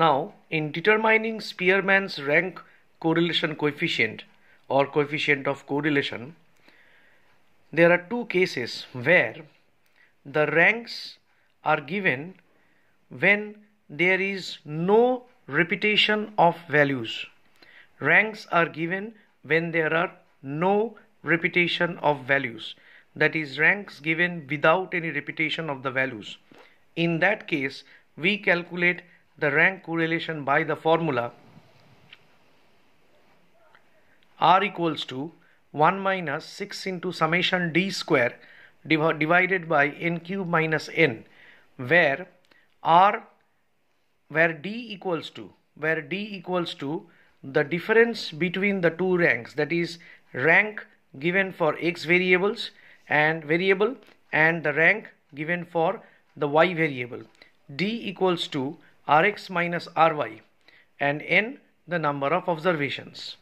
Now, in determining Spearman's rank correlation coefficient or coefficient of correlation, there are two cases where the ranks are given when there is no repetition of values. Ranks are given when there are no repetition of values. That is, ranks given without any repetition of the values. In that case, we calculate the rank correlation by the formula r equals to 1 minus 6 into summation d square div divided by n cube minus n where r where d equals to where d equals to the difference between the two ranks that is rank given for x variables and variable and the rank given for the y variable d equals to Rx minus Ry and n the number of observations.